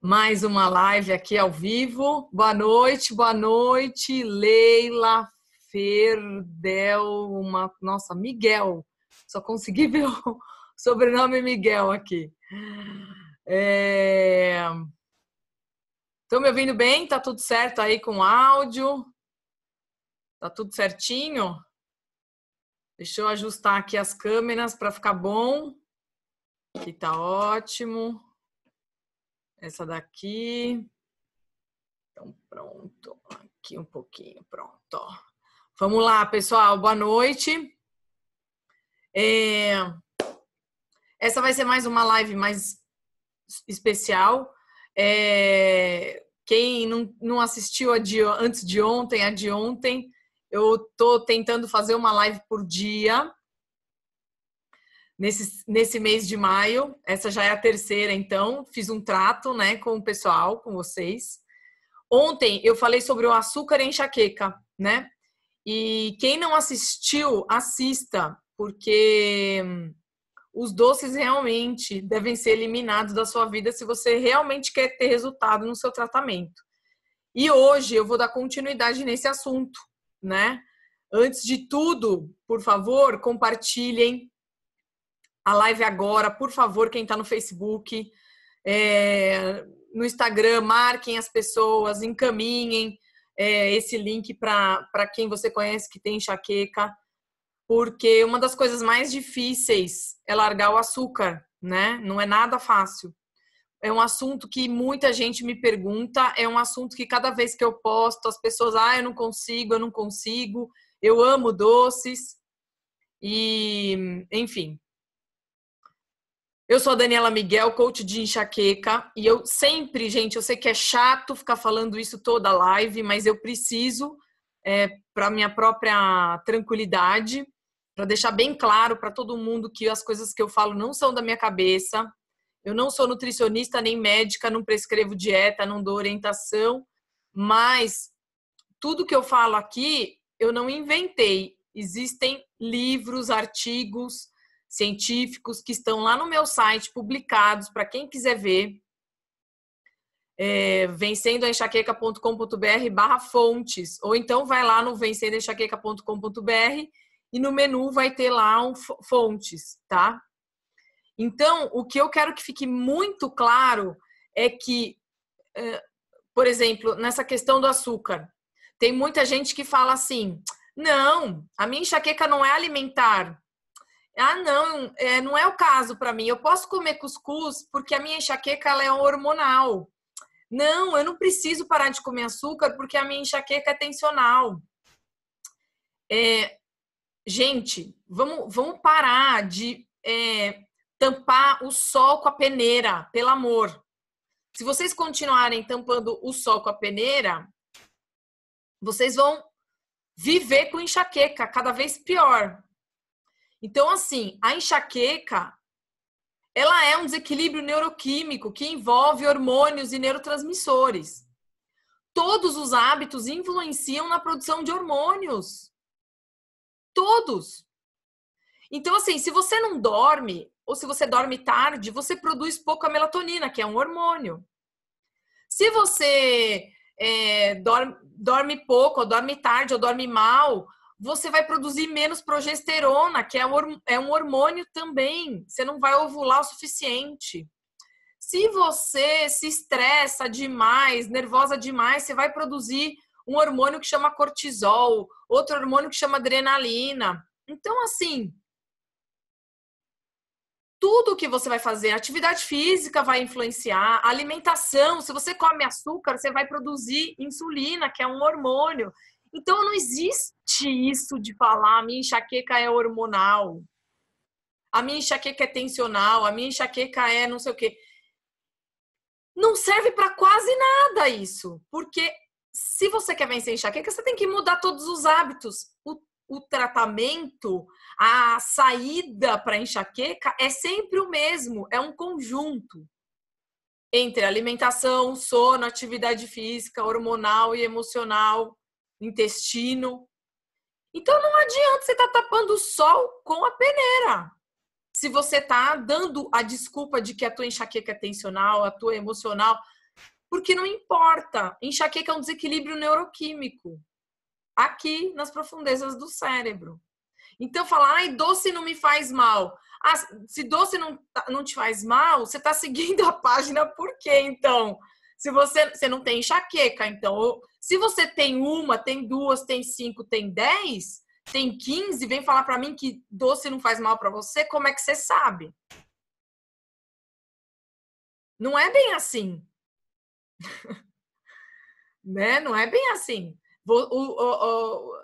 mais uma live aqui ao vivo. Boa noite, boa noite, Leila Ferdel, uma, nossa, Miguel. Só consegui ver o sobrenome Miguel aqui. É... Estão me ouvindo bem? Tá tudo certo aí com o áudio? Tá tudo certinho? Deixa eu ajustar aqui as câmeras para ficar bom. Aqui tá ótimo. Essa daqui. Então, pronto. Aqui um pouquinho, pronto. Vamos lá, pessoal. Boa noite. É... Essa vai ser mais uma live mais especial. É... Quem não, não assistiu a de, antes de ontem, a de ontem, eu tô tentando fazer uma live por dia nesse, nesse mês de maio. Essa já é a terceira, então. Fiz um trato né, com o pessoal, com vocês. Ontem eu falei sobre o açúcar e enxaqueca, né? E quem não assistiu, assista, porque hum, os doces realmente devem ser eliminados da sua vida se você realmente quer ter resultado no seu tratamento. E hoje eu vou dar continuidade nesse assunto, né? Antes de tudo, por favor, compartilhem a live agora, por favor, quem está no Facebook, é, no Instagram, marquem as pessoas, encaminhem é, esse link para quem você conhece que tem enxaqueca, porque uma das coisas mais difíceis é largar o açúcar, né? Não é nada fácil. É um assunto que muita gente me pergunta, é um assunto que cada vez que eu posto, as pessoas, ah, eu não consigo, eu não consigo, eu amo doces. E, enfim, eu sou a Daniela Miguel, coach de enxaqueca, e eu sempre, gente, eu sei que é chato ficar falando isso toda live, mas eu preciso, é, para minha própria tranquilidade, para deixar bem claro para todo mundo que as coisas que eu falo não são da minha cabeça. Eu não sou nutricionista nem médica, não prescrevo dieta, não dou orientação, mas tudo que eu falo aqui eu não inventei. Existem livros, artigos, científicos que estão lá no meu site publicados para quem quiser ver. É, enxaqueca.com.br barra fontes, ou então vai lá no enxaqueca.com.br e no menu vai ter lá um fontes, tá? Então, o que eu quero que fique muito claro é que, é, por exemplo, nessa questão do açúcar, tem muita gente que fala assim: não, a minha enxaqueca não é alimentar, ah, não, é, não é o caso para mim. Eu posso comer cuscuz porque a minha enxaqueca ela é hormonal. Não, eu não preciso parar de comer açúcar porque a minha enxaqueca é tensional. É, gente, vamos, vamos parar de é, tampar o sol com a peneira, pelo amor. Se vocês continuarem tampando o sol com a peneira, vocês vão viver com enxaqueca cada vez pior. Então, assim, a enxaqueca ela é um desequilíbrio neuroquímico que envolve hormônios e neurotransmissores. Todos os hábitos influenciam na produção de hormônios. Todos. Então, assim, se você não dorme, ou se você dorme tarde, você produz pouca melatonina, que é um hormônio. Se você é, dorme, dorme pouco, ou dorme tarde, ou dorme mal, você vai produzir menos progesterona, que é, é um hormônio também. Você não vai ovular o suficiente. Se você se estressa demais, nervosa demais, você vai produzir um hormônio que chama cortisol, outro hormônio que chama adrenalina. Então, assim, tudo que você vai fazer, atividade física vai influenciar, alimentação, se você come açúcar, você vai produzir insulina, que é um hormônio. Então não existe isso de falar, a minha enxaqueca é hormonal, a minha enxaqueca é tensional, a minha enxaqueca é não sei o quê. Não serve para quase nada isso, porque se você quer vencer enxaqueca, você tem que mudar todos os hábitos. O, o tratamento, a saída para enxaqueca é sempre o mesmo, é um conjunto entre alimentação, sono, atividade física, hormonal e emocional intestino. Então não adianta você estar tá tapando o sol com a peneira. Se você está dando a desculpa de que a tua enxaqueca é tensional, a tua é emocional, porque não importa. Enxaqueca é um desequilíbrio neuroquímico aqui nas profundezas do cérebro. Então falar, ai, doce não me faz mal. Ah, se doce não, tá, não te faz mal, você está seguindo a página por quê, então? Se você, você não tem enxaqueca, então se você tem uma, tem duas, tem cinco, tem dez, tem quinze, vem falar para mim que doce não faz mal para você, como é que você sabe? Não é bem assim. né? Não é bem assim. O, o, o,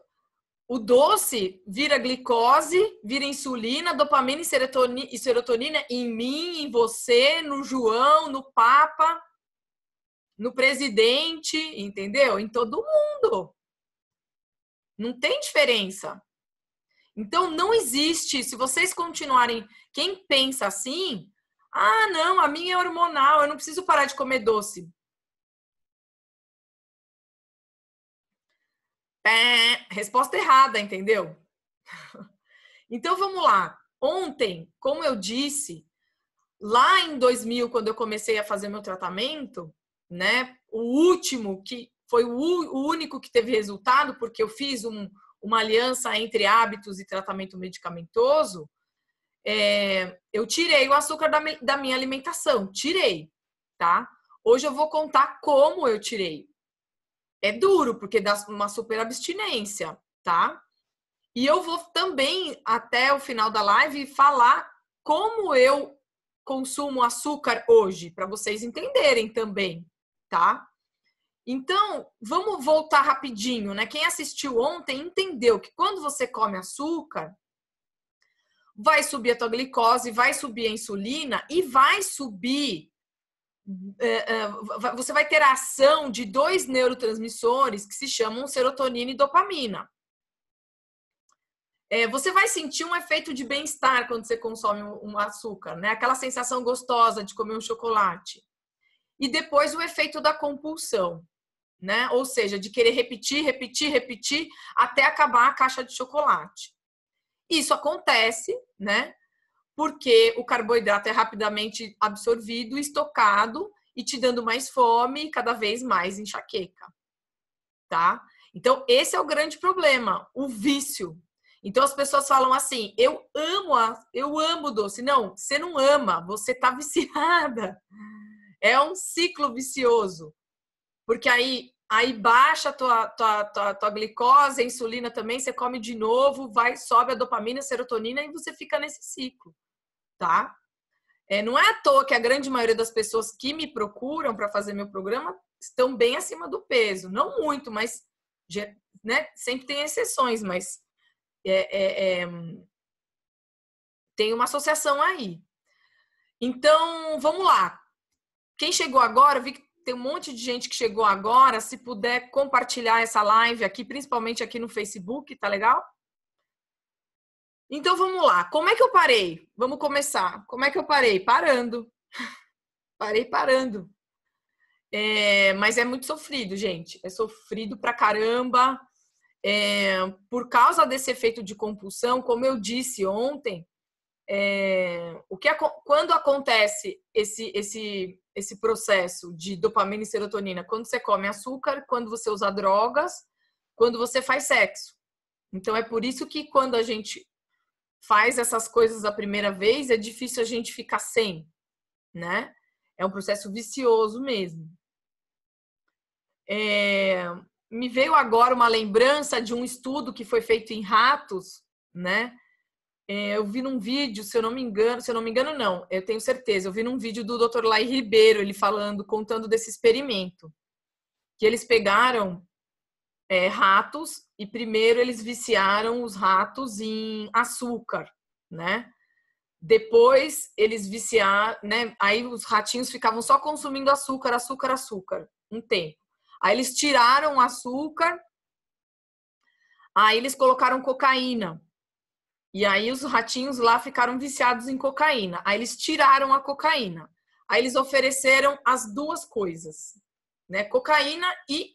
o doce vira glicose, vira insulina, dopamina e serotonina, e serotonina em mim, em você, no João, no Papa no presidente, entendeu? Em todo mundo. Não tem diferença. Então não existe, se vocês continuarem, quem pensa assim, ah, não, a minha é hormonal, eu não preciso parar de comer doce. É, resposta errada, entendeu? Então vamos lá. Ontem, como eu disse, lá em 2000, quando eu comecei a fazer meu tratamento, né? O último que foi o único que teve resultado, porque eu fiz um, uma aliança entre hábitos e tratamento medicamentoso, é, eu tirei o açúcar da, da minha alimentação, tirei, tá? Hoje eu vou contar como eu tirei. É duro, porque dá uma super abstinência, tá? E eu vou também, até o final da live, falar como eu consumo açúcar hoje, para vocês entenderem também, tá? Então, vamos voltar rapidinho, né? Quem assistiu ontem entendeu que quando você come açúcar, vai subir a tua glicose, vai subir a insulina e vai subir. É, é, você vai ter a ação de dois neurotransmissores que se chamam serotonina e dopamina. É, você vai sentir um efeito de bem-estar quando você consome um açúcar, né? Aquela sensação gostosa de comer um chocolate e depois o efeito da compulsão, né? Ou seja, de querer repetir, repetir, repetir até acabar a caixa de chocolate. Isso acontece, né? Porque o carboidrato é rapidamente absorvido, estocado e te dando mais fome e cada vez mais enxaqueca, tá? Então, esse é o grande problema, o vício. Então as pessoas falam assim: "Eu amo a, eu amo doce". Não, você não ama, você tá viciada. É um ciclo vicioso, porque aí aí baixa a tua, tua, tua, tua glicose, a insulina também, você come de novo, vai sobe a dopamina, a serotonina e você fica nesse ciclo, tá? É, não é à toa que a grande maioria das pessoas que me procuram para fazer meu programa estão bem acima do peso. Não muito, mas né, sempre tem exceções, mas é, é, é, tem uma associação aí. Então, vamos lá. Quem chegou agora, vi que tem um monte de gente que chegou agora. Se puder compartilhar essa live aqui, principalmente aqui no Facebook, tá legal? Então vamos lá. Como é que eu parei? Vamos começar. Como é que eu parei? Parando. parei parando. É, mas é muito sofrido, gente. É sofrido pra caramba. É, por causa desse efeito de compulsão, como eu disse ontem, é, o que quando acontece esse, esse esse processo de dopamina e serotonina quando você come açúcar, quando você usa drogas, quando você faz sexo. Então é por isso que quando a gente faz essas coisas a primeira vez, é difícil a gente ficar sem, né? É um processo vicioso mesmo. É... Me veio agora uma lembrança de um estudo que foi feito em ratos, né? É, eu vi num vídeo, se eu não me engano, se eu não me engano, não, eu tenho certeza, eu vi num vídeo do Dr. Lai Ribeiro, ele falando, contando desse experimento, que eles pegaram é, ratos e primeiro eles viciaram os ratos em açúcar, né? Depois eles viciaram, né? Aí os ratinhos ficavam só consumindo açúcar, açúcar, açúcar, um tempo. Aí eles tiraram o açúcar, aí eles colocaram cocaína e aí os ratinhos lá ficaram viciados em cocaína. Aí eles tiraram a cocaína. Aí eles ofereceram as duas coisas, né? Cocaína e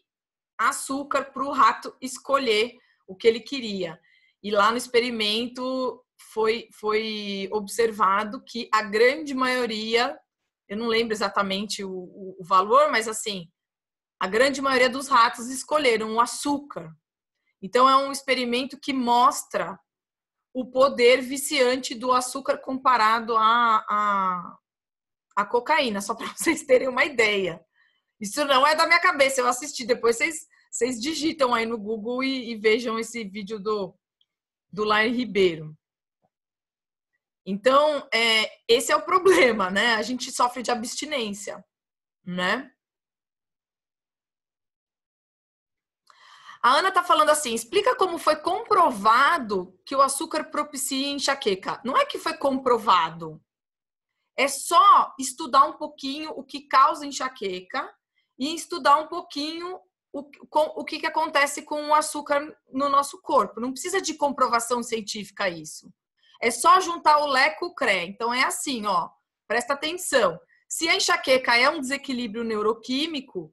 açúcar para o rato escolher o que ele queria. E lá no experimento foi foi observado que a grande maioria, eu não lembro exatamente o, o, o valor, mas assim, a grande maioria dos ratos escolheram o açúcar. Então é um experimento que mostra o poder viciante do açúcar comparado à, a cocaína, só para vocês terem uma ideia. Isso não é da minha cabeça, eu assisti. Depois vocês, vocês digitam aí no Google e, e vejam esse vídeo do, do Lair Ribeiro. Então, é, esse é o problema, né? A gente sofre de abstinência, né? A Ana tá falando assim: explica como foi comprovado que o açúcar propicia enxaqueca. Não é que foi comprovado. É só estudar um pouquinho o que causa enxaqueca e estudar um pouquinho o, o que, que acontece com o açúcar no nosso corpo. Não precisa de comprovação científica isso. É só juntar o leco e o cre. Então é assim, ó. Presta atenção. Se a enxaqueca é um desequilíbrio neuroquímico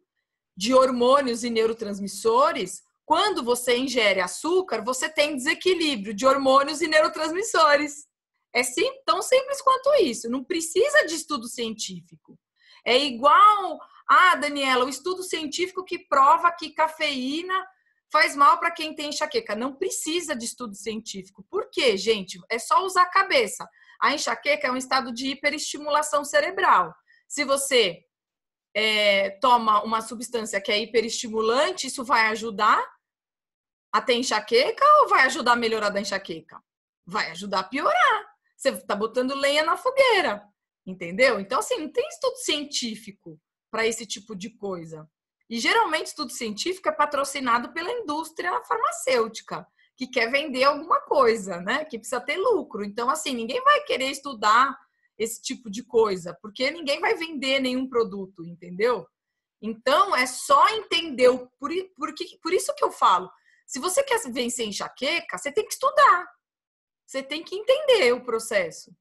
de hormônios e neurotransmissores, quando você ingere açúcar, você tem desequilíbrio de hormônios e neurotransmissores. É sim, tão simples quanto isso. Não precisa de estudo científico. É igual, ah, Daniela, o estudo científico que prova que cafeína faz mal para quem tem enxaqueca. Não precisa de estudo científico. Por quê, gente? É só usar a cabeça. A enxaqueca é um estado de hiperestimulação cerebral. Se você é, toma uma substância que é hiperestimulante, isso vai ajudar a ter enxaqueca ou vai ajudar a melhorar da enxaqueca? Vai ajudar a piorar. Você está botando lenha na fogueira, entendeu? Então, assim, não tem estudo científico para esse tipo de coisa. E geralmente, estudo científico é patrocinado pela indústria farmacêutica, que quer vender alguma coisa, né? Que precisa ter lucro. Então, assim, ninguém vai querer estudar esse tipo de coisa, porque ninguém vai vender nenhum produto, entendeu? Então, é só entender o. Por, por, que, por isso que eu falo se você quer vencer enxaqueca, você tem que estudar. Você tem que entender o processo.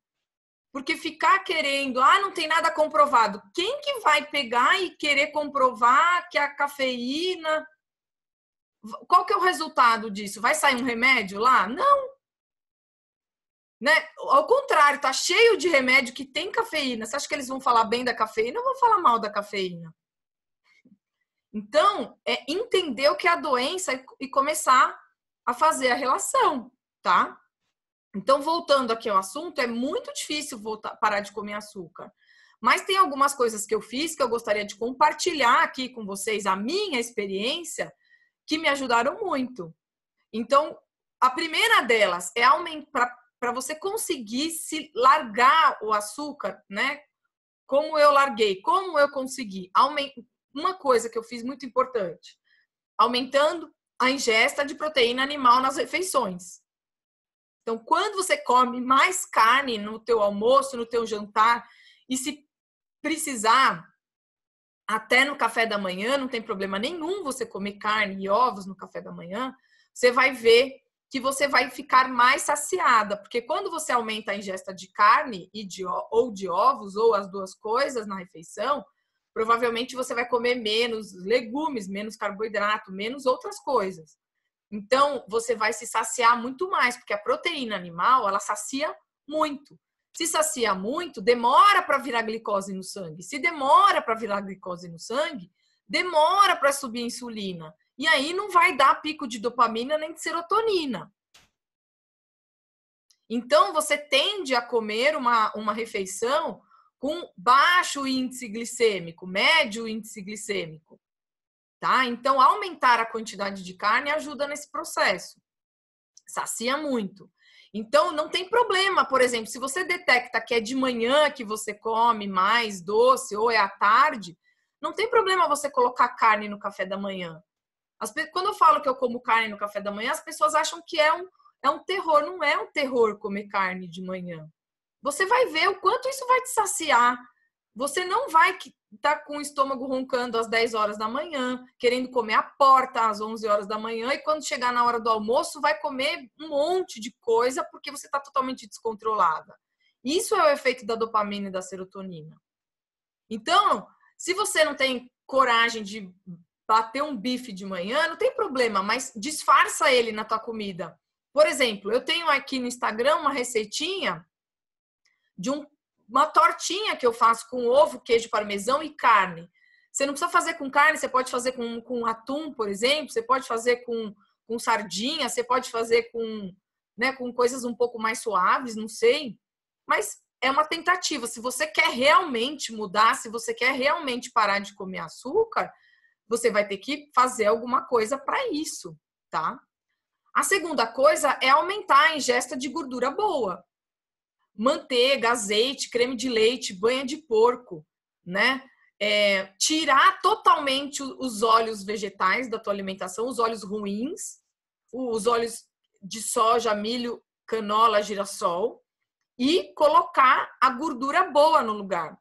Porque ficar querendo, ah, não tem nada comprovado. Quem que vai pegar e querer comprovar que a cafeína qual que é o resultado disso? Vai sair um remédio lá? Não. Né? Ao contrário, tá cheio de remédio que tem cafeína. Você acha que eles vão falar bem da cafeína ou vão falar mal da cafeína? Então, é entender o que é a doença e começar a fazer a relação, tá? Então, voltando aqui ao assunto, é muito difícil voltar, parar de comer açúcar. Mas tem algumas coisas que eu fiz que eu gostaria de compartilhar aqui com vocês, a minha experiência, que me ajudaram muito. Então, a primeira delas é para você conseguir se largar o açúcar, né? Como eu larguei, como eu consegui uma coisa que eu fiz muito importante, aumentando a ingesta de proteína animal nas refeições. Então, quando você come mais carne no teu almoço, no teu jantar, e se precisar, até no café da manhã, não tem problema nenhum você comer carne e ovos no café da manhã, você vai ver que você vai ficar mais saciada, porque quando você aumenta a ingesta de carne e de, ou de ovos, ou as duas coisas na refeição, provavelmente você vai comer menos legumes, menos carboidrato, menos outras coisas. Então, você vai se saciar muito mais, porque a proteína animal, ela sacia muito. Se sacia muito, demora para virar glicose no sangue. Se demora para virar glicose no sangue, demora para subir insulina. E aí não vai dar pico de dopamina nem de serotonina. Então, você tende a comer uma, uma refeição com baixo índice glicêmico, médio índice glicêmico. Tá? Então, aumentar a quantidade de carne ajuda nesse processo. Sacia muito. Então, não tem problema, por exemplo, se você detecta que é de manhã que você come mais doce ou é à tarde, não tem problema você colocar carne no café da manhã. As, quando eu falo que eu como carne no café da manhã, as pessoas acham que é um, é um terror. Não é um terror comer carne de manhã você vai ver o quanto isso vai te saciar. Você não vai estar tá com o estômago roncando às 10 horas da manhã, querendo comer a porta às 11 horas da manhã, e quando chegar na hora do almoço, vai comer um monte de coisa porque você está totalmente descontrolada. Isso é o efeito da dopamina e da serotonina. Então, se você não tem coragem de bater um bife de manhã, não tem problema, mas disfarça ele na tua comida. Por exemplo, eu tenho aqui no Instagram uma receitinha de um, uma tortinha que eu faço com ovo, queijo parmesão e carne. Você não precisa fazer com carne, você pode fazer com, com atum, por exemplo, você pode fazer com, com sardinha, você pode fazer com, né, com coisas um pouco mais suaves, não sei. Mas é uma tentativa. Se você quer realmente mudar, se você quer realmente parar de comer açúcar, você vai ter que fazer alguma coisa para isso, tá? A segunda coisa é aumentar a ingesta de gordura boa manteiga, azeite, creme de leite, banha de porco, né? É, tirar totalmente os óleos vegetais da tua alimentação, os óleos ruins, os óleos de soja, milho, canola, girassol, e colocar a gordura boa no lugar.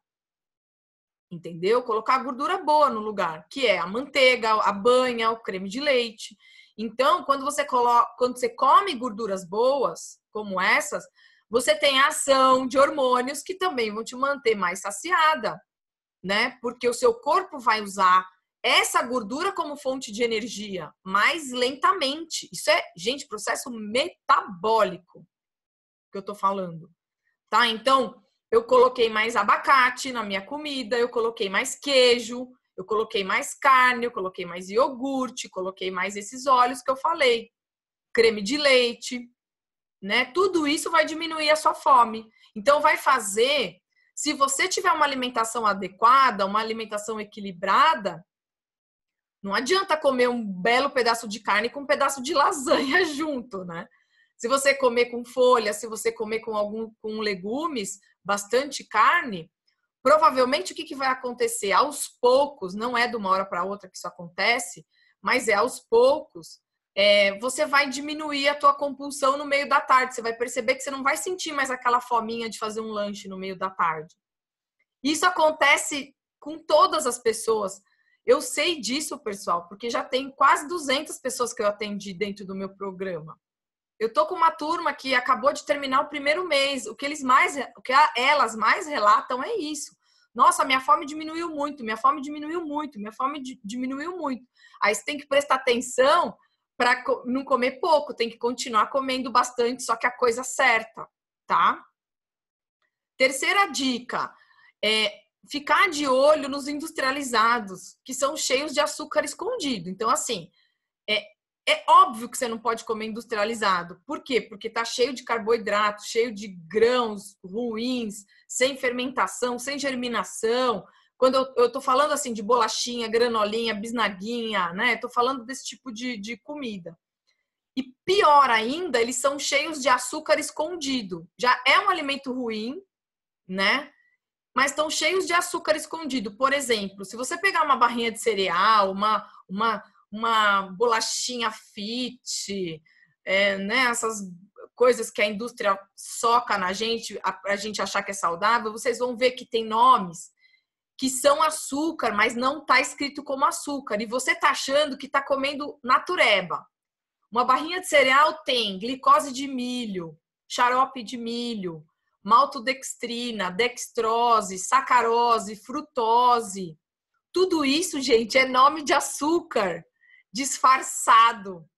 Entendeu? Colocar a gordura boa no lugar, que é a manteiga, a banha, o creme de leite. Então, quando você coloca, quando você come gorduras boas, como essas, você tem a ação de hormônios que também vão te manter mais saciada, né? Porque o seu corpo vai usar essa gordura como fonte de energia mais lentamente. Isso é, gente, processo metabólico que eu tô falando. Tá? Então, eu coloquei mais abacate na minha comida, eu coloquei mais queijo, eu coloquei mais carne, eu coloquei mais iogurte, coloquei mais esses óleos que eu falei, creme de leite, né? Tudo isso vai diminuir a sua fome. Então vai fazer, se você tiver uma alimentação adequada, uma alimentação equilibrada, não adianta comer um belo pedaço de carne com um pedaço de lasanha junto, né? Se você comer com folha, se você comer com algum com legumes, bastante carne, provavelmente o que, que vai acontecer aos poucos, não é de uma hora para outra que isso acontece, mas é aos poucos, é, você vai diminuir a tua compulsão no meio da tarde. Você vai perceber que você não vai sentir mais aquela fominha de fazer um lanche no meio da tarde. Isso acontece com todas as pessoas. Eu sei disso, pessoal, porque já tem quase 200 pessoas que eu atendi dentro do meu programa. Eu tô com uma turma que acabou de terminar o primeiro mês. O que eles mais, o que elas mais relatam é isso. Nossa, minha fome diminuiu muito, minha fome diminuiu muito, minha fome diminuiu muito. Aí você tem que prestar atenção para não comer pouco, tem que continuar comendo bastante, só que a coisa é certa, tá? Terceira dica é ficar de olho nos industrializados, que são cheios de açúcar escondido. Então, assim, é, é óbvio que você não pode comer industrializado. Por quê? Porque tá cheio de carboidrato, cheio de grãos ruins, sem fermentação, sem germinação, quando eu estou falando assim de bolachinha, granolinha, bisnaguinha, né? Estou falando desse tipo de, de comida. E pior ainda, eles são cheios de açúcar escondido. Já é um alimento ruim, né? Mas estão cheios de açúcar escondido. Por exemplo, se você pegar uma barrinha de cereal, uma, uma, uma bolachinha fit, é, né? essas coisas que a indústria soca na gente, a, a gente achar que é saudável, vocês vão ver que tem nomes que são açúcar, mas não está escrito como açúcar. E você está achando que está comendo natureba. Uma barrinha de cereal tem glicose de milho, xarope de milho, maltodextrina, dextrose, sacarose, frutose. Tudo isso, gente, é nome de açúcar disfarçado.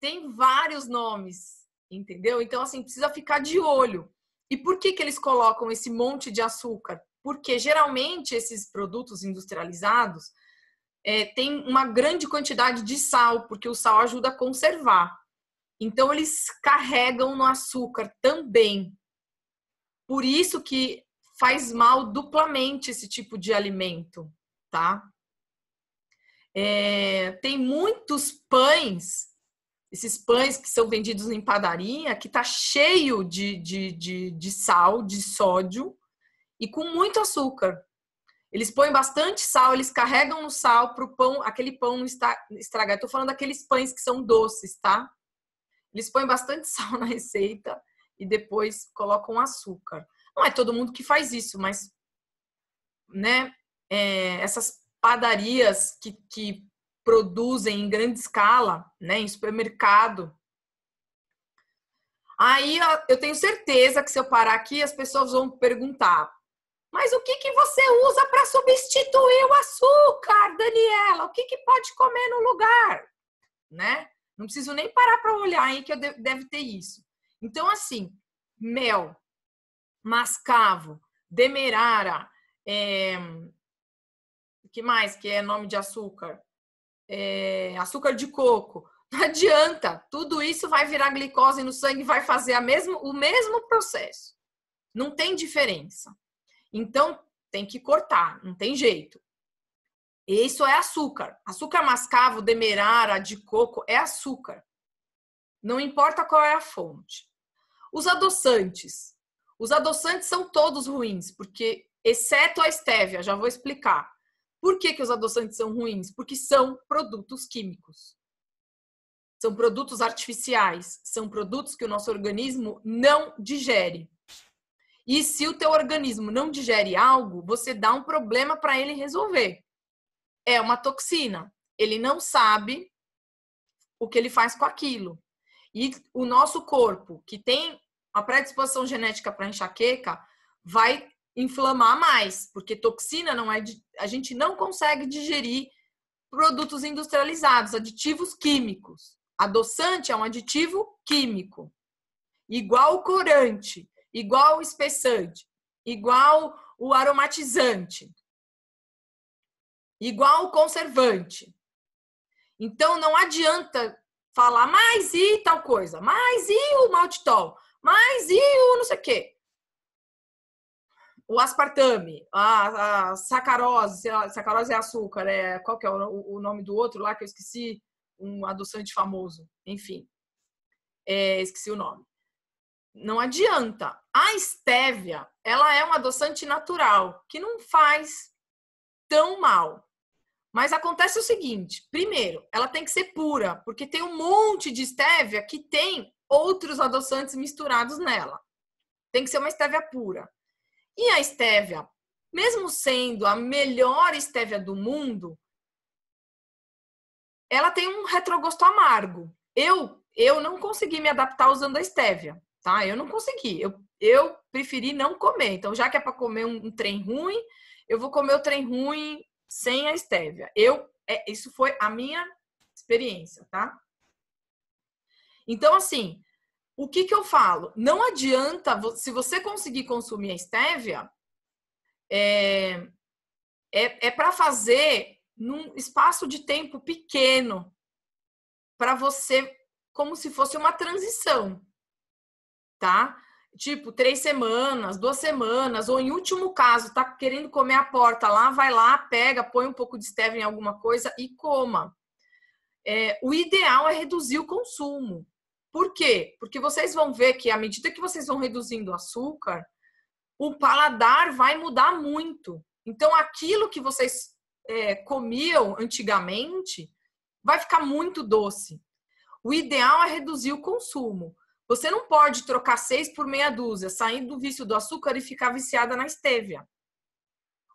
Tem vários nomes, entendeu? Então, assim, precisa ficar de olho. E por que, que eles colocam esse monte de açúcar? porque geralmente esses produtos industrializados é, têm uma grande quantidade de sal, porque o sal ajuda a conservar. Então eles carregam no açúcar também. Por isso que faz mal duplamente esse tipo de alimento, tá? É, tem muitos pães, esses pães que são vendidos em padaria, que tá cheio de, de, de, de sal, de sódio, e com muito açúcar. Eles põem bastante sal, eles carregam no sal para o pão, aquele pão não estragar. Estou falando daqueles pães que são doces, tá? Eles põem bastante sal na receita e depois colocam açúcar. Não é todo mundo que faz isso, mas né, é, essas padarias que, que produzem em grande escala, né, em supermercado, Aí eu tenho certeza que se eu parar aqui, as pessoas vão perguntar: mas o que, que você usa para substituir o açúcar, Daniela? O que, que pode comer no lugar? Né? Não preciso nem parar para olhar aí que eu deve ter isso. Então, assim, mel, mascavo, demerara, é... o que mais que é nome de açúcar? É... Açúcar de coco. Não adianta, tudo isso vai virar glicose no sangue, vai fazer a mesmo, o mesmo processo. Não tem diferença. Então, tem que cortar, não tem jeito. Isso é açúcar. Açúcar mascavo, demerara, de coco, é açúcar. Não importa qual é a fonte. Os adoçantes. Os adoçantes são todos ruins, porque exceto a estévia, já vou explicar. Por que, que os adoçantes são ruins? Porque são produtos químicos. São produtos artificiais, são produtos que o nosso organismo não digere. E se o teu organismo não digere algo, você dá um problema para ele resolver. É uma toxina. Ele não sabe o que ele faz com aquilo. E o nosso corpo, que tem a predisposição genética para enxaqueca, vai inflamar mais, porque toxina não é a gente não consegue digerir produtos industrializados, aditivos químicos. Adoçante é um aditivo químico. Igual o corante igual o espessante, igual o aromatizante, igual o conservante. Então não adianta falar mais e tal coisa, mais e o maltitol, mais e o não sei o quê. O aspartame, a, a sacarose, sacarose é açúcar, né? qual que é o, o nome do outro lá que eu esqueci? Um adoçante famoso, enfim. É, esqueci o nome não adianta. A estévia, ela é um adoçante natural, que não faz tão mal. Mas acontece o seguinte: primeiro, ela tem que ser pura, porque tem um monte de estévia que tem outros adoçantes misturados nela. Tem que ser uma estévia pura. E a estévia, mesmo sendo a melhor estévia do mundo, ela tem um retrogosto amargo. Eu eu não consegui me adaptar usando a estévia tá? Eu não consegui. Eu, eu preferi não comer. Então, já que é para comer um, um, trem ruim, eu vou comer o trem ruim sem a estévia. Eu, é, isso foi a minha experiência, tá? Então, assim, o que, que eu falo? Não adianta, se você conseguir consumir a estévia, é, é, é para fazer num espaço de tempo pequeno, para você, como se fosse uma transição tá? Tipo, três semanas, duas semanas, ou em último caso, tá querendo comer a porta lá, vai lá, pega, põe um pouco de stevia em alguma coisa e coma. É, o ideal é reduzir o consumo. Por quê? Porque vocês vão ver que à medida que vocês vão reduzindo o açúcar, o paladar vai mudar muito. Então, aquilo que vocês é, comiam antigamente vai ficar muito doce. O ideal é reduzir o consumo. Você não pode trocar seis por meia dúzia, saindo do vício do açúcar e ficar viciada na estevia.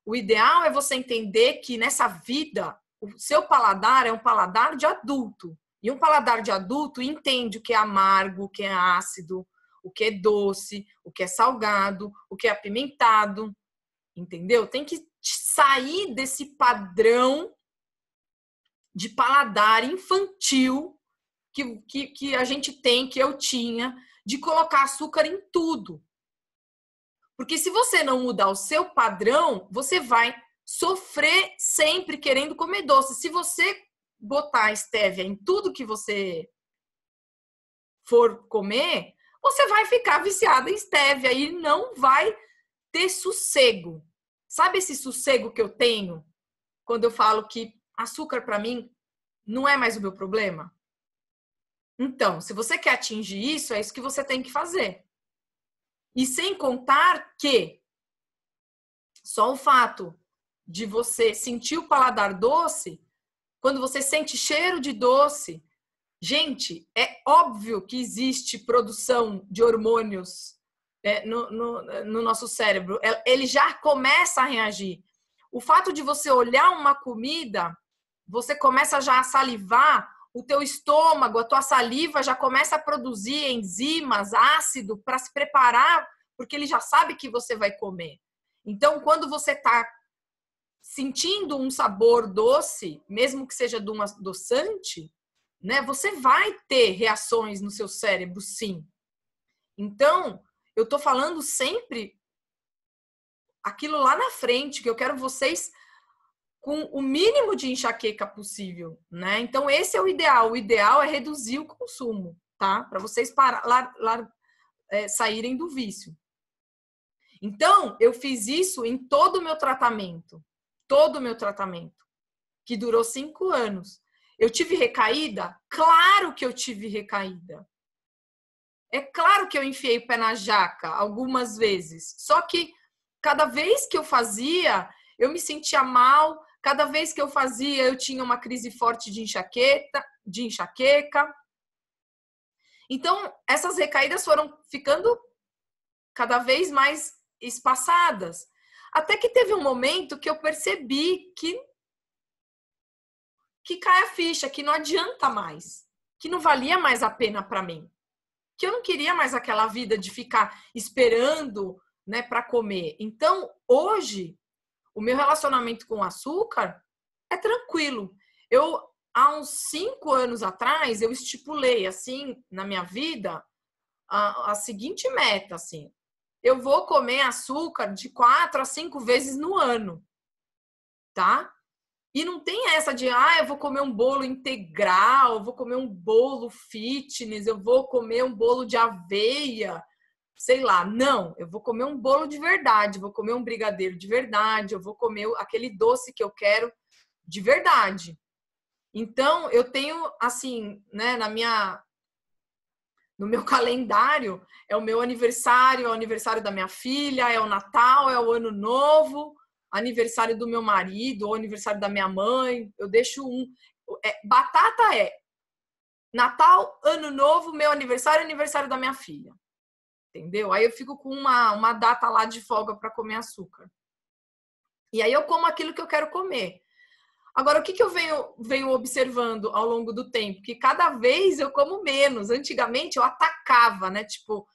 O ideal é você entender que nessa vida, o seu paladar é um paladar de adulto. E um paladar de adulto entende o que é amargo, o que é ácido, o que é doce, o que é salgado, o que é apimentado. Entendeu? Tem que sair desse padrão de paladar infantil que, que, que a gente tem, que eu tinha, de colocar açúcar em tudo. Porque se você não mudar o seu padrão, você vai sofrer sempre querendo comer doce. Se você botar estévia em tudo que você for comer, você vai ficar viciada em estévia e não vai ter sossego. Sabe esse sossego que eu tenho quando eu falo que açúcar para mim não é mais o meu problema? Então, se você quer atingir isso, é isso que você tem que fazer. E sem contar que só o fato de você sentir o paladar doce, quando você sente cheiro de doce, gente, é óbvio que existe produção de hormônios né, no, no, no nosso cérebro. É, ele já começa a reagir. O fato de você olhar uma comida, você começa já a salivar o teu estômago, a tua saliva já começa a produzir enzimas, ácido para se preparar, porque ele já sabe que você vai comer. Então, quando você está sentindo um sabor doce, mesmo que seja de um adoçante, né, você vai ter reações no seu cérebro, sim. Então, eu estou falando sempre aquilo lá na frente, que eu quero vocês com o mínimo de enxaqueca possível, né? Então esse é o ideal. O ideal é reduzir o consumo, tá? Para vocês parar, lar, lar, é, saírem do vício. Então eu fiz isso em todo o meu tratamento, todo o meu tratamento, que durou cinco anos. Eu tive recaída? Claro que eu tive recaída. É claro que eu enfiei o pé na jaca algumas vezes. Só que cada vez que eu fazia, eu me sentia mal, Cada vez que eu fazia, eu tinha uma crise forte de enxaqueta, de enxaqueca. Então, essas recaídas foram ficando cada vez mais espaçadas. Até que teve um momento que eu percebi que que cai a ficha, que não adianta mais, que não valia mais a pena para mim, que eu não queria mais aquela vida de ficar esperando, né, para comer. Então, hoje o meu relacionamento com açúcar é tranquilo. Eu, há uns cinco anos atrás, eu estipulei, assim, na minha vida, a, a seguinte meta, assim. Eu vou comer açúcar de quatro a cinco vezes no ano, tá? E não tem essa de, ah, eu vou comer um bolo integral, eu vou comer um bolo fitness, eu vou comer um bolo de aveia sei lá, não, eu vou comer um bolo de verdade, vou comer um brigadeiro de verdade, eu vou comer aquele doce que eu quero de verdade. Então, eu tenho assim, né, na minha no meu calendário, é o meu aniversário, é o aniversário da minha filha, é o Natal, é o Ano Novo, aniversário do meu marido, ou aniversário da minha mãe. Eu deixo um. É, batata é Natal, Ano Novo, meu aniversário, aniversário da minha filha entendeu? Aí eu fico com uma, uma data lá de folga para comer açúcar. E aí eu como aquilo que eu quero comer. Agora, o que, que eu venho, venho observando ao longo do tempo? Que cada vez eu como menos. Antigamente eu atacava, né? Tipo,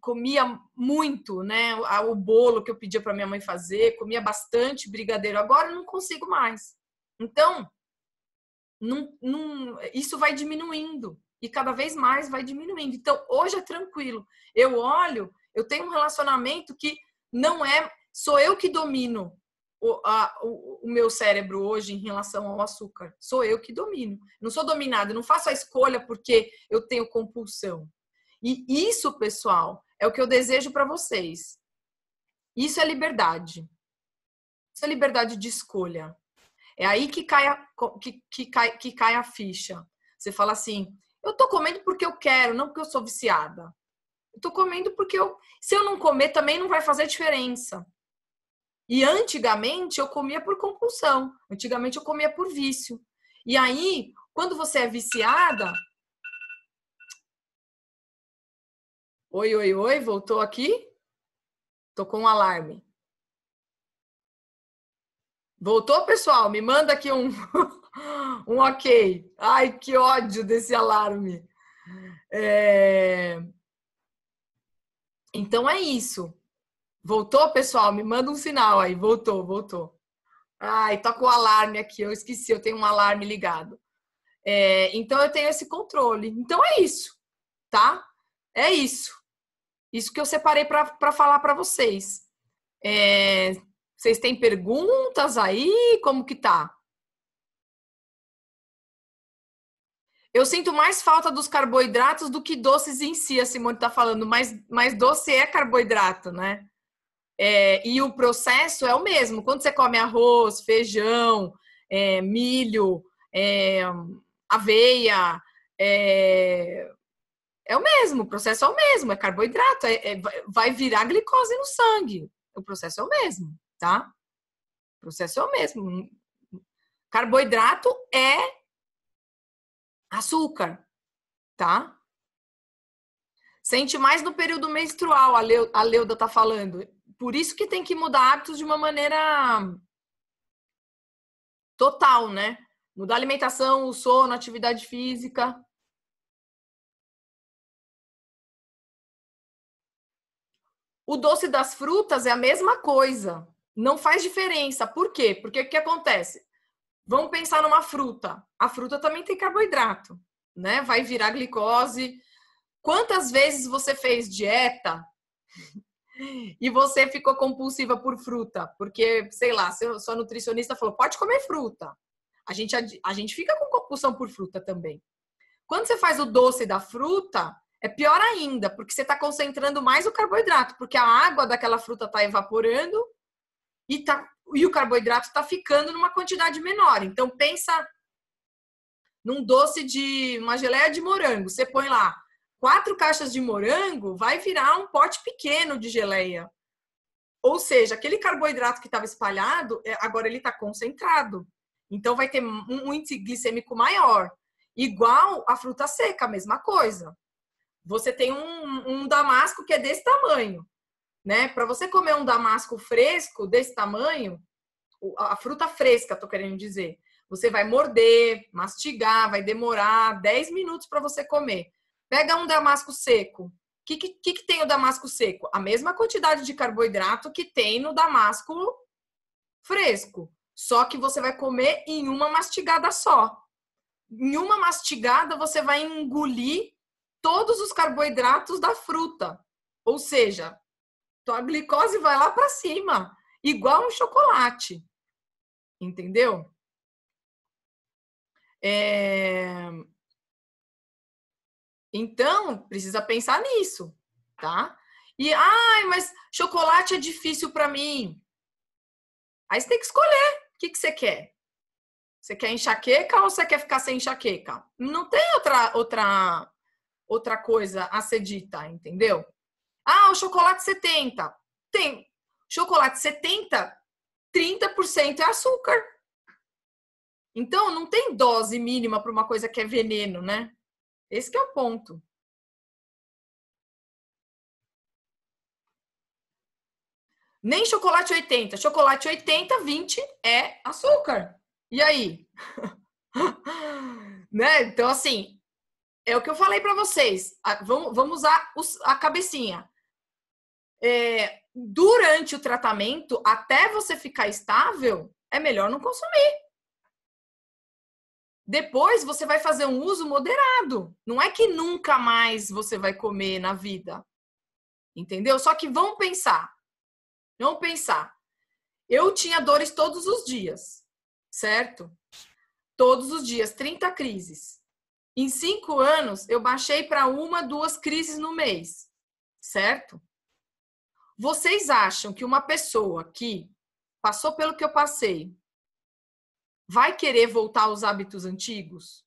comia muito, né? O bolo que eu pedia para minha mãe fazer, comia bastante brigadeiro. Agora eu não consigo mais. Então, não, não, isso vai diminuindo e cada vez mais vai diminuindo. Então, hoje é tranquilo. Eu olho, eu tenho um relacionamento que não é. Sou eu que domino o, a, o, o, meu cérebro hoje em relação ao açúcar. Sou eu que domino. Não sou dominada, não faço a escolha porque eu tenho compulsão. E isso, pessoal, é o que eu desejo para vocês. Isso é liberdade. Isso é liberdade de escolha. É aí que cai a, que, que cai, que cai a ficha. Você fala assim: eu tô comendo porque eu quero, não porque eu sou viciada. Eu tô comendo porque eu. Se eu não comer, também não vai fazer diferença. E antigamente eu comia por compulsão. Antigamente eu comia por vício. E aí, quando você é viciada. Oi, oi, oi, voltou aqui? Tocou um alarme. Voltou, pessoal? Me manda aqui um. um ok. Ai, que ódio desse alarme. É... Então é isso. Voltou, pessoal? Me manda um sinal aí. Voltou, voltou. Ai, toca o alarme aqui. Eu esqueci, eu tenho um alarme ligado. É... Então eu tenho esse controle. Então é isso, tá? É isso. Isso que eu separei para falar para vocês. É... Vocês têm perguntas aí? Como que tá? Eu sinto mais falta dos carboidratos do que doces em si, a Simone está falando, mas, mas doce é carboidrato, né? É, e o processo é o mesmo. Quando você come arroz, feijão, é, milho, é, aveia, é, é o mesmo, o processo é o mesmo, é carboidrato, é, é, vai virar glicose no sangue. O processo é o mesmo, tá? O processo é o mesmo. Carboidrato é açúcar, tá? Sente mais no período menstrual, a, Leu, a Leuda tá falando. Por isso que tem que mudar hábitos de uma maneira total, né? Mudar a alimentação, o sono, a atividade física. O doce das frutas é a mesma coisa. Não faz diferença. Por quê? Porque o que acontece? Vamos pensar numa fruta. A fruta também tem carboidrato, né? Vai virar glicose. Quantas vezes você fez dieta e você ficou compulsiva por fruta? Porque, sei lá, seu, sua nutricionista falou, pode comer fruta. A gente, a gente fica com compulsão por fruta também. Quando você faz o doce da fruta, é pior ainda, porque você está concentrando mais o carboidrato, porque a água daquela fruta está evaporando e está e o carboidrato está ficando numa quantidade menor. Então pensa num doce de uma geleia de morango. Você põe lá quatro caixas de morango, vai virar um pote pequeno de geleia. Ou seja, aquele carboidrato que estava espalhado, é, agora ele está concentrado. Então vai ter um índice glicêmico maior. Igual a fruta seca, a mesma coisa. Você tem um, um damasco que é desse tamanho né? Para você comer um damasco fresco desse tamanho, a fruta fresca, tô querendo dizer, você vai morder, mastigar, vai demorar 10 minutos para você comer. Pega um damasco seco. O que, que, que tem o damasco seco? A mesma quantidade de carboidrato que tem no damasco fresco. Só que você vai comer em uma mastigada só. Em uma mastigada, você vai engolir todos os carboidratos da fruta. Ou seja, tua então, glicose vai lá para cima, igual um chocolate. Entendeu? É... Então, precisa pensar nisso, tá? E, ai, mas chocolate é difícil para mim. Aí você tem que escolher o que, que você quer. Você quer enxaqueca ou você quer ficar sem enxaqueca? Não tem outra, outra, outra coisa a ser dita, entendeu? Ah, o chocolate 70. Tem. Chocolate 70, 30% é açúcar. Então, não tem dose mínima para uma coisa que é veneno, né? Esse é o ponto. Nem chocolate 80. Chocolate 80, 20 é açúcar. E aí? né? Então, assim, é o que eu falei para vocês. vamos usar a cabecinha é, durante o tratamento, até você ficar estável, é melhor não consumir. Depois você vai fazer um uso moderado. Não é que nunca mais você vai comer na vida. Entendeu? Só que vão pensar. Vão pensar. Eu tinha dores todos os dias, certo? Todos os dias, 30 crises. Em cinco anos, eu baixei para uma, duas crises no mês, certo? Vocês acham que uma pessoa que passou pelo que eu passei vai querer voltar aos hábitos antigos?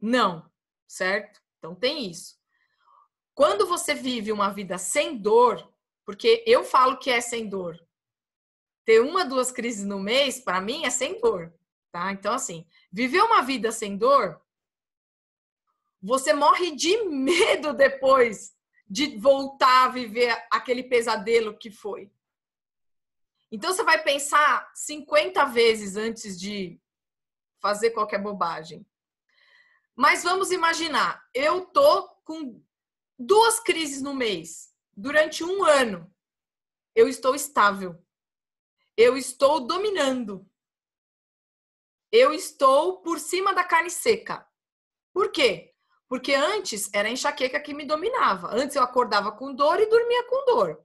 Não, certo? Então tem isso. Quando você vive uma vida sem dor, porque eu falo que é sem dor. Ter uma, duas crises no mês, para mim, é sem dor, tá? Então, assim, viver uma vida sem dor, você morre de medo depois de voltar a viver aquele pesadelo que foi. Então você vai pensar 50 vezes antes de fazer qualquer bobagem. Mas vamos imaginar, eu tô com duas crises no mês durante um ano. Eu estou estável. Eu estou dominando. Eu estou por cima da carne seca. Por quê? Porque antes era a enxaqueca que me dominava. Antes eu acordava com dor e dormia com dor.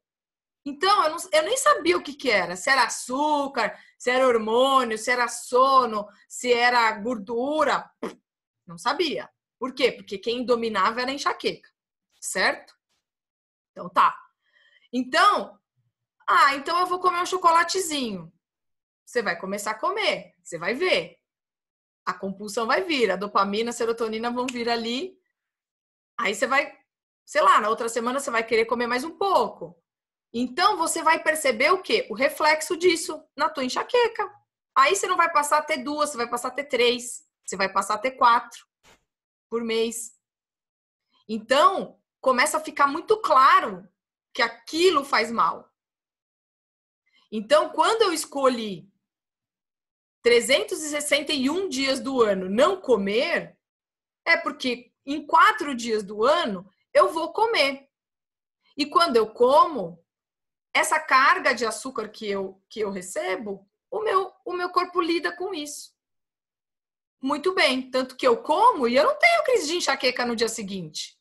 Então, eu, não, eu nem sabia o que, que era. Se era açúcar, se era hormônio, se era sono, se era gordura. Não sabia. Por quê? Porque quem dominava era a enxaqueca. Certo? Então, tá. Então, ah, então eu vou comer um chocolatezinho. Você vai começar a comer, você vai ver a compulsão vai vir, a dopamina, a serotonina vão vir ali. Aí você vai, sei lá, na outra semana você vai querer comer mais um pouco. Então você vai perceber o quê? O reflexo disso na tua enxaqueca. Aí você não vai passar a ter duas, você vai passar a ter três, você vai passar a ter quatro por mês. Então, começa a ficar muito claro que aquilo faz mal. Então, quando eu escolhi 361 dias do ano não comer, é porque em quatro dias do ano eu vou comer. E quando eu como, essa carga de açúcar que eu, que eu recebo, o meu, o meu corpo lida com isso. Muito bem, tanto que eu como e eu não tenho crise de enxaqueca no dia seguinte.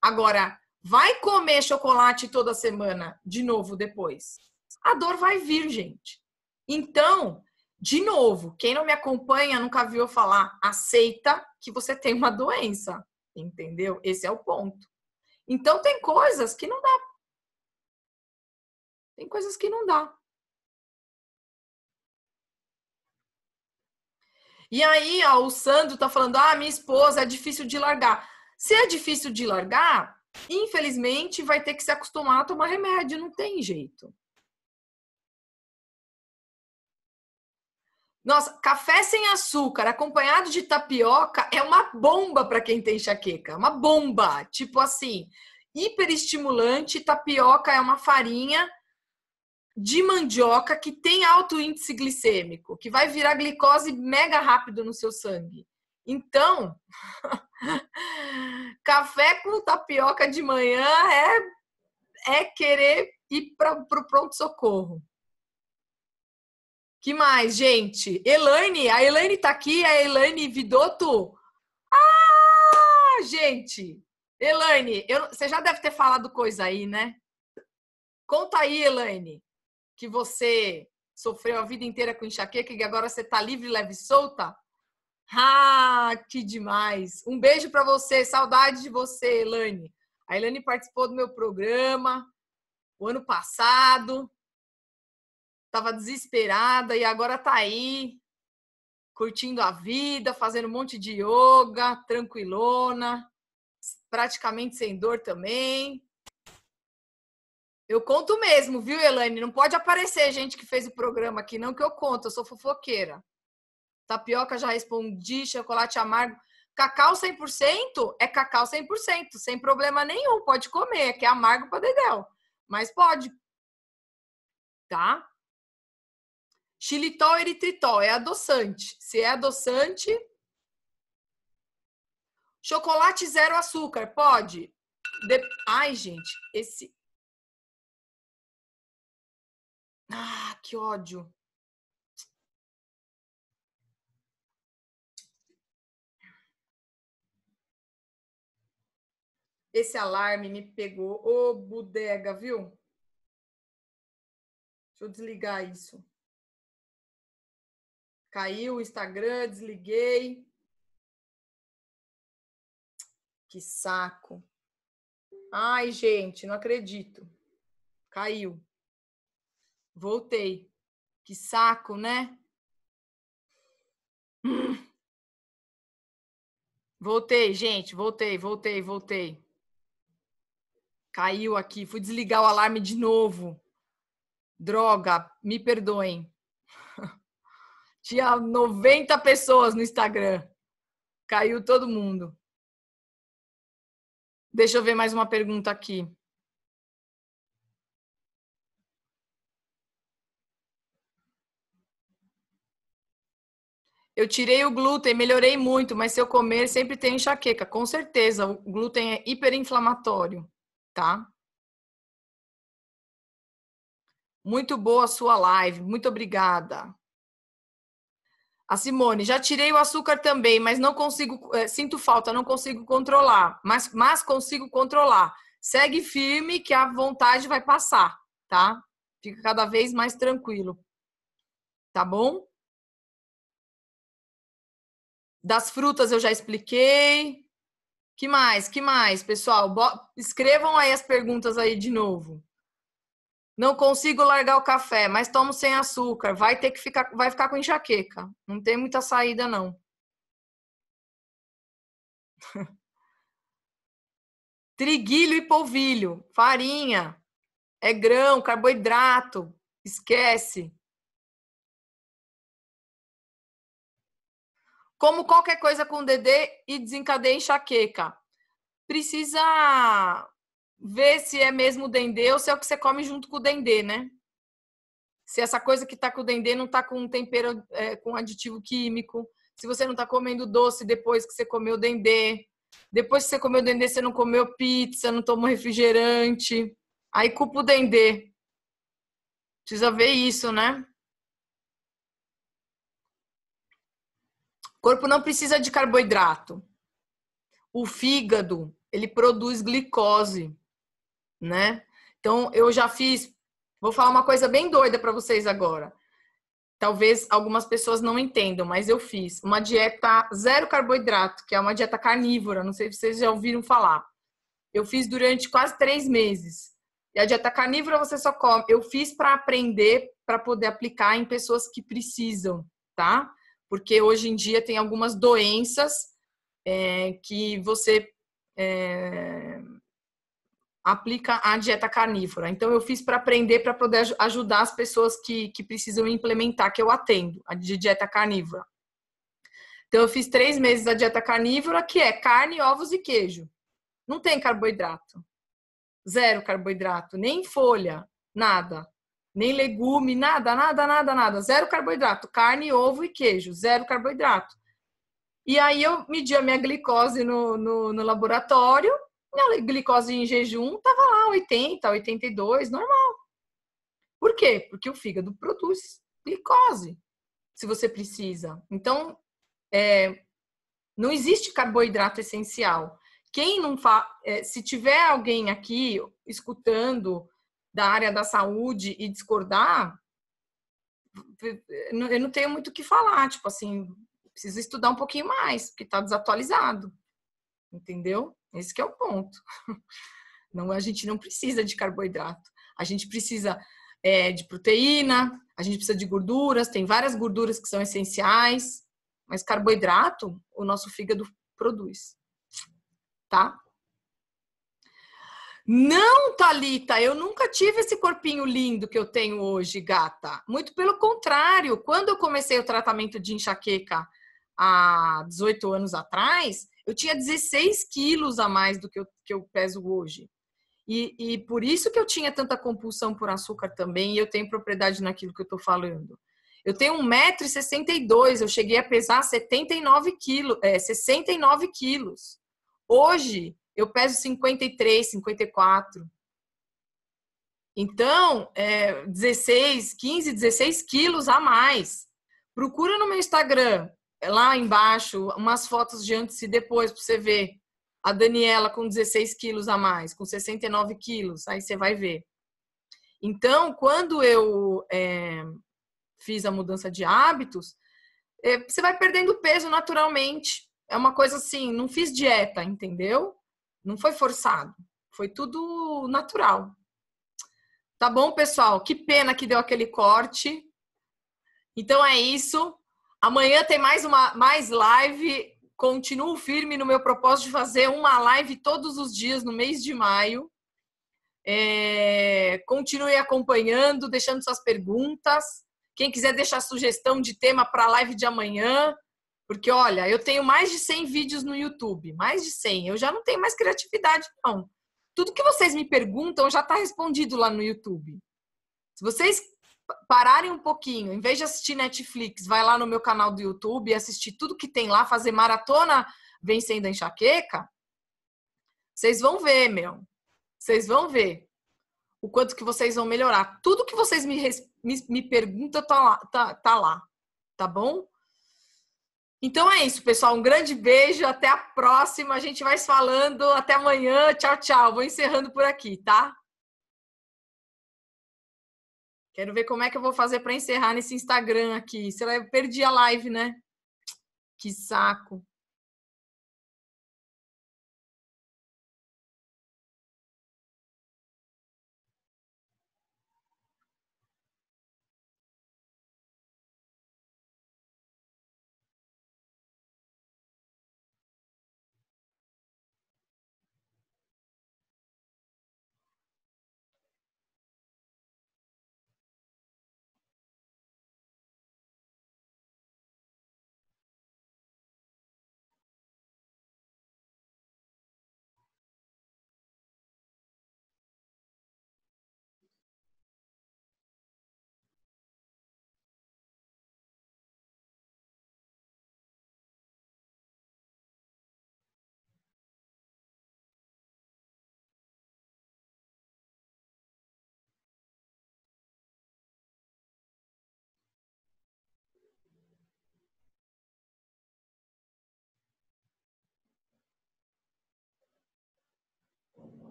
Agora, vai comer chocolate toda semana de novo depois. A dor vai vir, gente. Então, de novo, quem não me acompanha nunca viu eu falar, aceita que você tem uma doença, entendeu? Esse é o ponto. Então tem coisas que não dá. Tem coisas que não dá. E aí, ó, o Sandro tá falando: "Ah, minha esposa é difícil de largar". Se é difícil de largar, infelizmente vai ter que se acostumar a tomar remédio, não tem jeito. Nossa, café sem açúcar acompanhado de tapioca é uma bomba para quem tem enxaqueca. É uma bomba. Tipo assim, hiperestimulante. Tapioca é uma farinha de mandioca que tem alto índice glicêmico, que vai virar glicose mega rápido no seu sangue. Então, café com tapioca de manhã é, é querer ir para o pronto-socorro. Que mais, gente? Elaine, a Elaine tá aqui, a Elaine Vidotto. Ah, gente! Elaine, eu, você já deve ter falado coisa aí, né? Conta aí, Elaine, que você sofreu a vida inteira com enxaqueca e agora você tá livre, leve e solta. Ah, que demais! Um beijo para você, saudade de você, Elaine. A Elaine participou do meu programa o ano passado, tava desesperada e agora tá aí, curtindo a vida, fazendo um monte de yoga, tranquilona, praticamente sem dor também. Eu conto mesmo, viu, Elaine? Não pode aparecer gente que fez o programa aqui, não que eu conto, eu sou fofoqueira. Tapioca já respondi, chocolate amargo. Cacau 100% é cacau 100%, sem problema nenhum, pode comer, que é amargo para dedéu, mas pode. Tá? Xilitol, eritritol é adoçante. Se é adoçante. Chocolate zero açúcar, pode? De... Ai, gente, esse. Ah, que ódio. Esse alarme me pegou. Ô, oh, bodega, viu? Deixa eu desligar isso. Caiu o Instagram, desliguei. Que saco. Ai, gente, não acredito. Caiu. Voltei. Que saco, né? Voltei, gente, voltei, voltei, voltei. Caiu aqui, fui desligar o alarme de novo. Droga, me perdoem. Tinha 90 pessoas no Instagram. Caiu todo mundo. Deixa eu ver mais uma pergunta aqui. Eu tirei o glúten, melhorei muito, mas se eu comer sempre tem enxaqueca. Com certeza, o glúten é hiperinflamatório, tá? Muito boa a sua live, muito obrigada. A Simone, já tirei o açúcar também, mas não consigo, é, sinto falta, não consigo controlar, mas, mas consigo controlar. Segue firme que a vontade vai passar, tá? Fica cada vez mais tranquilo. Tá bom? Das frutas eu já expliquei. Que mais? Que mais, pessoal? Bo... Escrevam aí as perguntas aí de novo. Não consigo largar o café, mas tomo sem açúcar. Vai ter que ficar, vai ficar com enxaqueca. Não tem muita saída, não. Triguilho e polvilho, farinha, é grão, carboidrato, esquece. Como qualquer coisa com DD e desencadeia enxaqueca. Precisa ver se é mesmo o dendê ou se é o que você come junto com o dendê, né? Se essa coisa que tá com o dendê não tá com um tempero, é, com um aditivo químico. Se você não tá comendo doce depois que você comeu dendê. Depois que você comeu dendê, você não comeu pizza, não tomou refrigerante. Aí culpa o dendê. Precisa ver isso, né? O corpo não precisa de carboidrato. O fígado, ele produz glicose né? Então, eu já fiz. Vou falar uma coisa bem doida para vocês agora. Talvez algumas pessoas não entendam, mas eu fiz uma dieta zero carboidrato, que é uma dieta carnívora. Não sei se vocês já ouviram falar. Eu fiz durante quase três meses. E a dieta carnívora você só come. Eu fiz para aprender, para poder aplicar em pessoas que precisam, tá? Porque hoje em dia tem algumas doenças é, que você é, aplica a dieta carnívora. Então, eu fiz para aprender, para poder ajudar as pessoas que, que precisam implementar, que eu atendo, a dieta carnívora. Então, eu fiz três meses da dieta carnívora, que é carne, ovos e queijo. Não tem carboidrato. Zero carboidrato. Nem folha, nada. Nem legume, nada, nada, nada, nada. Zero carboidrato. Carne, ovo e queijo. Zero carboidrato. E aí, eu medi a minha glicose no, no, no laboratório na glicose em jejum estava lá 80, 82, normal. Por quê? Porque o fígado produz glicose, se você precisa. Então, é, não existe carboidrato essencial. Quem não fa... É, se tiver alguém aqui escutando da área da saúde e discordar, eu não tenho muito o que falar. Tipo assim, preciso estudar um pouquinho mais, porque está desatualizado. Entendeu? Esse é o ponto. Não, a gente não precisa de carboidrato. A gente precisa é, de proteína, a gente precisa de gorduras, tem várias gorduras que são essenciais, mas carboidrato o nosso fígado produz. Tá? Não, Talita, eu nunca tive esse corpinho lindo que eu tenho hoje, gata. Muito pelo contrário, quando eu comecei o tratamento de enxaqueca há 18 anos atrás, eu tinha 16 quilos a mais do que eu, que eu peso hoje. E, e, por isso que eu tinha tanta compulsão por açúcar também, e eu tenho propriedade naquilo que eu estou falando. Eu tenho 1,62m, eu cheguei a pesar 79 quilos, é, 69 quilos. Hoje, eu peso 53, 54. Então, é, 16, 15, 16 quilos a mais. Procura no meu Instagram lá embaixo umas fotos de antes e depois para você ver. A Daniela com 16 quilos a mais, com 69 quilos, aí você vai ver. Então, quando eu é, fiz a mudança de hábitos, é, você vai perdendo peso naturalmente. É uma coisa assim, não fiz dieta, entendeu? Não foi forçado. Foi tudo natural. Tá bom, pessoal? Que pena que deu aquele corte. Então é isso. Amanhã tem mais uma mais live. Continuo firme no meu propósito de fazer uma live todos os dias no mês de maio. É, continue acompanhando, deixando suas perguntas. Quem quiser deixar sugestão de tema para a live de amanhã, porque olha, eu tenho mais de 100 vídeos no YouTube, mais de 100. Eu já não tenho mais criatividade, não. Tudo que vocês me perguntam já está respondido lá no YouTube. Se vocês pararem um pouquinho, em vez de assistir Netflix, vai lá no meu canal do YouTube e assistir tudo que tem lá, fazer maratona vencendo a enxaqueca, vocês vão ver, meu. Vocês vão ver o quanto que vocês vão melhorar. Tudo que vocês me, me, me perguntam tá lá, tá, tá lá, tá bom? Então é isso, pessoal. Um grande beijo, até a próxima. A gente vai se falando. Até amanhã. Tchau, tchau. Vou encerrando por aqui, tá? Quero ver como é que eu vou fazer para encerrar nesse Instagram aqui. Será que eu perdi a live, né? Que saco.